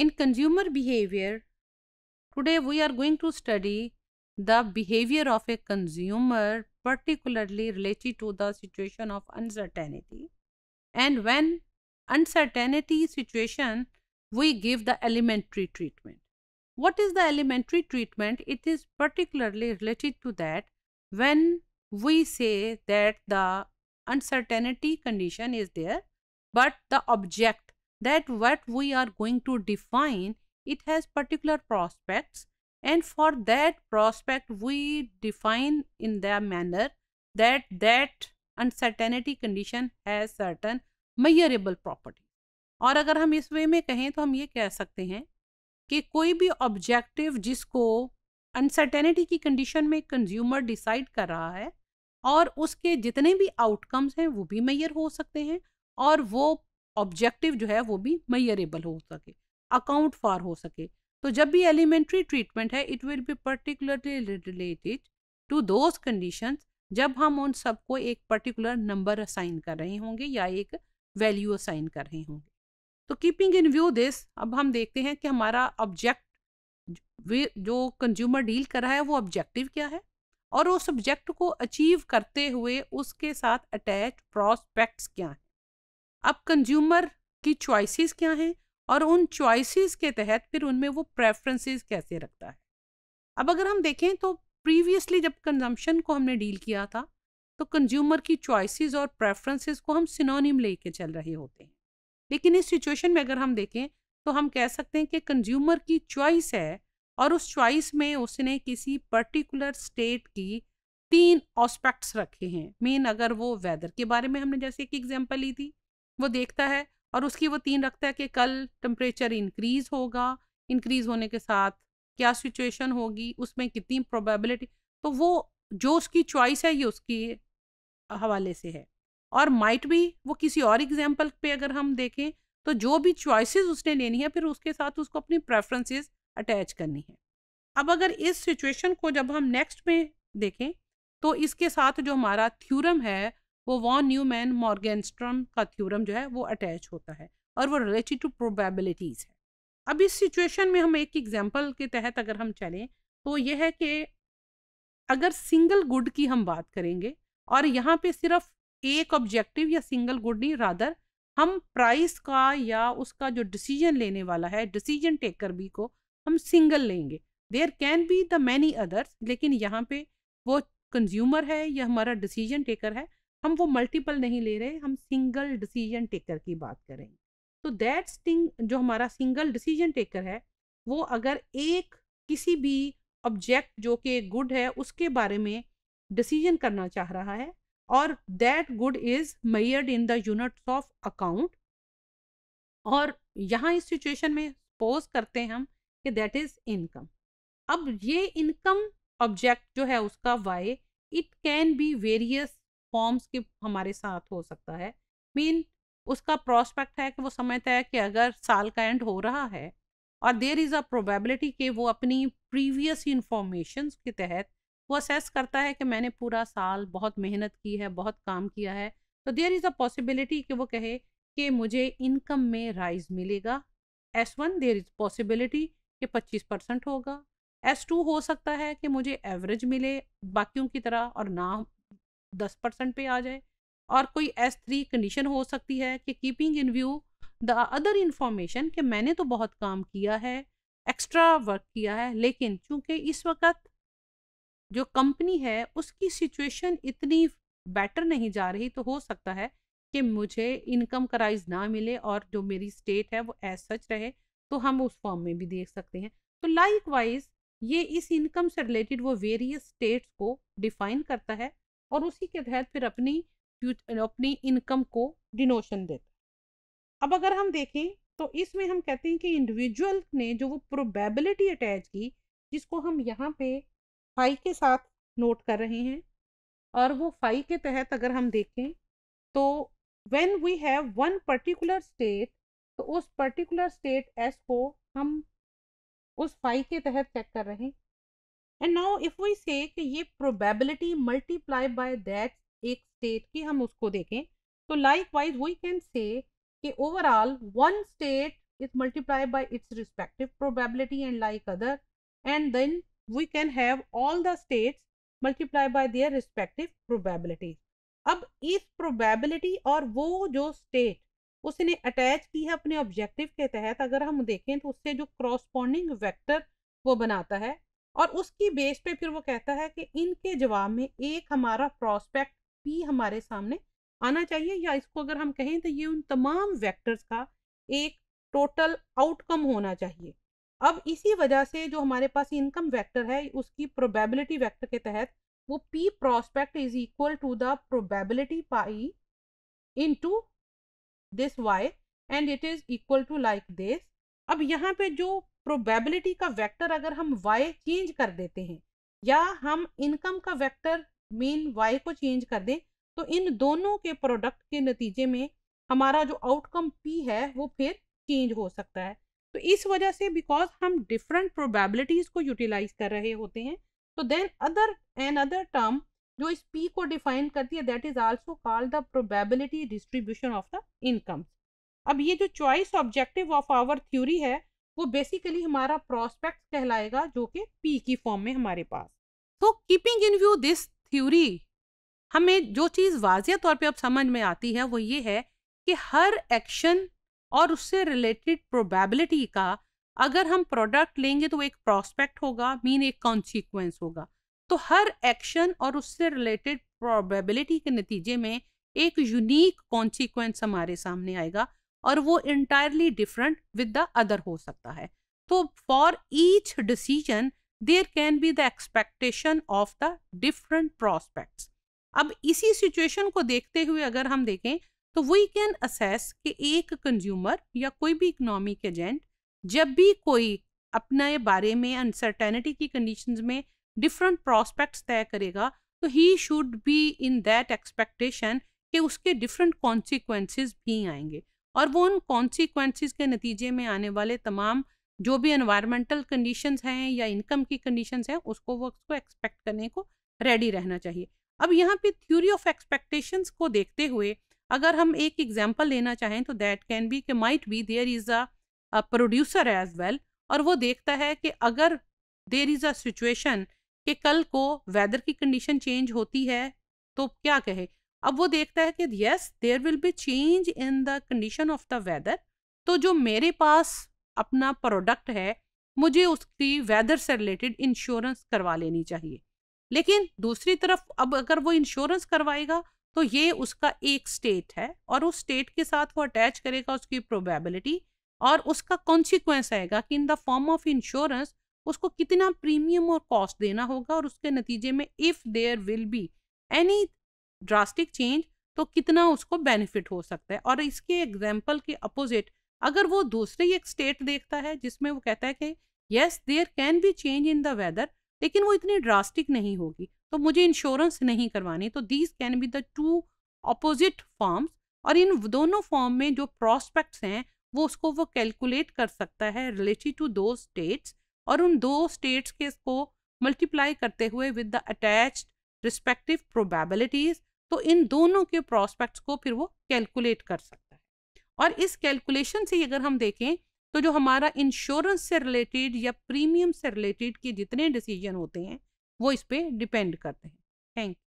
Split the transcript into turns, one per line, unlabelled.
In consumer behavior, today we are going to study the behavior of a consumer particularly related to the situation of uncertainty. And when uncertainty situation, we give the elementary treatment. What is the elementary treatment? It is particularly related to that when we say that the uncertainty condition is there, but the object that what we are going to define it has particular prospects and for that prospect we define in the manner that that uncertainty condition has certain measurable property और अगर हम इस वे में कहें तो हम ये कह सकते हैं कि कोई भी ऑब्जेक्टिव जिसको अनसर्टेनिटी की कंडीशन में कंज्यूमर डिसाइड कर रहा है और उसके जितने भी आउटकम्स हैं वो भी मैयर हो सकते हैं और वो ऑब्जेक्टिव जो है वो भी मैयरेबल हो सके अकाउंट फॉर हो सके तो जब भी एलिमेंट्री ट्रीटमेंट है it will be particularly related to those condition जब हम उन सबको एक पर्टिकुलर नंबर असाइन कर रहे होंगे या एक वैल्यू असाइन कर रहे होंगे तो कीपिंग इन व्यू दिस अब हम देखते हैं कि हमारा ऑब्जेक्ट जो कंज्यूमर डील कर रहा है वो ऑब्जेक्टिव क्या है और उस ऑब्जेक्ट को अचीव करते हुए उसके साथ अटैच प्रॉस्पेक्ट्स क्या हैं अब कंज्यूमर की चॉइसेस क्या हैं और उन चॉइसेस के तहत फिर उनमें वो प्रेफरेंसेस कैसे रखता है अब अगर हम देखें तो प्रीवियसली जब कंजम्पशन को हमने डील किया था तो कंज्यूमर की चॉइसेस और प्रेफरेंसेस को हम सिनोनिम लेके चल रहे होते हैं लेकिन इस सिचुएशन में अगर हम देखें तो हम कह सकते हैं कि कंज्यूमर की चॉइस है और उस चॉइस में उसने किसी पर्टिकुलर स्टेट की तीन ऑस्पेक्ट्स रखे हैं मेन अगर वो वेदर के बारे में हमने जैसे एक एग्जांपल ली थी वो देखता है और उसकी वो तीन रखता है कि कल टम्परेचर इंक्रीज़ होगा इंक्रीज़ होने के साथ क्या सिचुएशन होगी उसमें कितनी प्रोबेबिलिटी तो वो जो उसकी चॉइस है ये उसकी हवाले से है और माइट भी वो किसी और एग्जाम्पल पे अगर हम देखें तो जो भी चॉइसेस उसने लेनी है फिर उसके साथ उसको अपनी प्रेफरेंसेस अटैच करनी है अब अगर इस सिचुएशन को जब हम नेक्स्ट में देखें तो इसके साथ जो हमारा थ्योरम है वो वॉन न्यू मैन मॉर्गेंस्ट्रम का थ्योरम जो है वो अटैच होता है और वो रिलेटेड टू प्रोबेबिलिटीज़ है अब इस सिचुएशन में हम एक एग्जाम्पल के तहत अगर हम चलें तो ये है कि अगर सिंगल गुड की हम बात करेंगे और यहाँ पे सिर्फ एक ऑब्जेक्टिव या सिंगल गुड नहीं रादर हम प्राइस का या उसका जो डिसीजन लेने वाला है डिसीजन टेकर भी को हम सिंगल लेंगे there can be the many others लेकिन यहाँ पे वो कंज्यूमर है या हमारा डिसीजन टेकर है हम वो मल्टीपल नहीं ले रहे हम सिंगल डिसीजन टेकर की बात करें तो दैट स्टिंग जो हमारा सिंगल डिसीजन टेकर है वो अगर एक किसी भी ऑब्जेक्ट जो कि गुड है उसके बारे में डिसीजन करना चाह रहा है और that good is measured in the units of account और यहाँ इस सिचुएशन में पोज करते हैं हम कि दैट इज इनकम अब ये इनकम ऑब्जेक्ट जो है उसका Y it can be various form skip हमारे साथ हो सकता है मीन उसका प्रॉस्पेक्ट है कि वो समझता है कि अगर साल का एंड हो रहा है और देर इज़ अ प्रोबेबिलिटी कि वो अपनी प्रीवियस इंफॉर्मेशन के तहत वो असेस करता है कि मैंने पूरा साल बहुत मेहनत की है बहुत काम किया है तो देर इज़ अ पॉसिबिलिटी कि वो कहे कि मुझे इनकम में राइज मिलेगा S one there is possibility कि पच्चीस परसेंट होगा एस टू हो सकता है कि मुझे एवरेज मिले बाकियों की तरह और ना दस परसेंट पे आ जाए और कोई एस थ्री कंडीशन हो सकती है कि keeping in view the other information कि मैंने तो बहुत काम किया है एक्स्ट्रा वर्क किया है लेकिन चूंकि इस वक्त जो कंपनी है उसकी सिचुएशन इतनी बेटर नहीं जा रही तो हो सकता है कि मुझे इनकम कराइज ना मिले और जो मेरी स्टेट है वो एज सच रहे तो हम उस फॉर्म में भी देख सकते हैं तो लाइक वाइज ये इस इनकम से रिलेटेड वो वेरियस स्टेट्स को डिफाइन करता है और उसी के तहत फिर अपनी अपनी इनकम को डिनोशन देता अब अगर हम देखें तो इसमें हम कहते हैं कि इंडिविजुअल ने जो वो प्रोबेबिलिटी अटैच की जिसको हम यहाँ पे फाई के साथ नोट कर रहे हैं और वो फाई के तहत अगर हम देखें तो when we have one particular state तो उस पर्टिकुलर स्टेट एस को हम उस फाई के तहत चेक कर रहे हैं and now if we say कि ये प्रोबेबिलिटी मल्टीप्लाई बाय दैट एक स्टेट की हम उसको देखें तो like wise we can say कि overall one state is multiply by its respective probability and like other and then we can have all the states multiply by their respective probability अब इस probability और वो जो state उसने attach की है अपने ऑब्जेक्टिव के तहत अगर हम देखें तो उससे जो क्रॉसपॉन्डिंग वेक्टर वो बनाता है और उसकी बेस पे फिर वो कहता है कि इनके जवाब में एक हमारा प्रोस्पेक्ट भी हमारे सामने आना चाहिए या इसको अगर हम कहें तो ये उन तमाम वेक्टर्स का एक टोटल आउटकम होना चाहिए अब इसी वजह से जो हमारे पास इनकम वेक्टर है उसकी प्रोबेबिलिटी वेक्टर के तहत वो P prospect is equal to the probability pi into this Y and it is equal to like this अब यहाँ पे जो प्रोबेबिलिटी का वेक्टर अगर हम वाई चेंज कर देते हैं या हम इनकम का वेक्टर मेन वाई को चेंज कर दें तो इन दोनों के प्रोडक्ट के नतीजे में हमारा जो आउटकम पी है वो फिर चेंज हो सकता है तो इस वजह से बिकॉज हम डिफरेंट प्रोबेबिलिटीज को यूटिलाइज कर रहे होते हैं तो then other an other term जो इस पी को डिफाइन करती है that is also called the probability distribution of the income अब ये जो choice objective of our theory है वो बेसिकली हमारा प्रोस्पेक्ट कहलाएगा जो कि पी की फॉर्म में हमारे पास तो keeping in view this theory हमें जो चीज़ वाजिया तौर पे अब समझ में आती है वो ये है कि हर एक्शन और उससे रिलेटेड प्रोबेबिलिटी का अगर हम प्रोडक्ट लेंगे तो एक प्रोस्पेक्ट होगा मीन एक कॉन्सिक्वेंस होगा तो हर एक्शन और उससे रिलेटेड प्रोबेबिलिटी के नतीजे में एक यूनिक कॉन्सिक्वेंस हमारे सामने आएगा और वो entirely different with the other हो सकता है तो for each decision there can be the expectation of the different prospects अब इसी सिचुएशन को देखते हुए अगर हम देखें तो वी कैन असेस कि एक कंज्यूमर या कोई भी इकोनॉमिक एजेंट जब भी कोई अपने बारे में अनसर्टेनिटी की कंडीशंस में डिफरेंट प्रॉस्पेक्ट्स तय करेगा तो he should be in that expectation कि उसके डिफरेंट कॉन्सिक्वेंसेस भी आएंगे और वो उन कॉन्सिक्वेंसेस के नतीजे में आने वाले तमाम जो भी इन्वायरमेंटल कंडीशंस हैं या इनकम की कंडीशंस हैं उसको वो उसको एक्सपेक्ट करने को रेडी रहना चाहिए अब यहाँ पे थ्योरी ऑफ एक्सपेक्टेशंस को देखते हुए अगर हम एक एग्जाम्पल लेना चाहें तो दैट कैन बी के might be there is a producer as well और वो देखता है कि अगर देर इज़ अ सिचुएशन कि कल को वेदर की कंडीशन चेंज होती है तो क्या कहे अब वो देखता है कि yes there will be change in the condition of the weather तो जो मेरे पास अपना प्रोडक्ट है मुझे उसकी वेदर से रिलेटेड इंश्योरेंस करवा लेनी चाहिए लेकिन दूसरी तरफ अब अगर वो इंश्योरेंस करवाएगा तो ये उसका एक स्टेट है और उस स्टेट के साथ वो अटैच करेगा उसकी प्रोबेबिलिटी और उसका कॉन्सिक्वेंस आएगा कि in the form of insurance उसको कितना प्रीमियम और कॉस्ट देना होगा और उसके नतीजे में if there will be any drastic change तो कितना उसको बेनिफिट हो सकता है और इसके एग्जाम्पल के अपोजिट अगर वो दूसरी एक स्टेट देखता है जिसमें वो कहता है कि yes there can be change in the weather लेकिन वो इतनी ड्रास्टिक नहीं होगी तो मुझे इंश्योरेंस नहीं करवानी तो these can be the two opposite forms और इन दोनों फॉर्म में जो प्रॉस्पेक्ट्स हैं वो उसको वो कैलकुलेट कर सकता है रिलेटिव टू दो स्टेट्स और उन दो स्टेट्स के इसको मल्टीप्लाई करते हुए with the attached respective probabilities तो इन दोनों के प्रॉस्पेक्ट्स को फिर वो कैलकुलेट कर सकता है और इस कैलकुलेशन से अगर हम देखें तो जो हमारा इंश्योरेंस से रिलेटेड या प्रीमियम से रिलेटेड के जितने डिसीजन होते हैं वो इस पर डिपेंड करते हैं थैंक यू